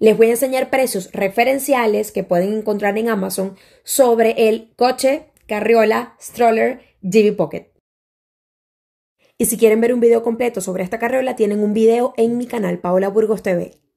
Les voy a enseñar precios referenciales que pueden encontrar en Amazon sobre el coche, carriola, stroller, GB Pocket. Y si quieren ver un video completo sobre esta carriola, tienen un video en mi canal Paola Burgos TV.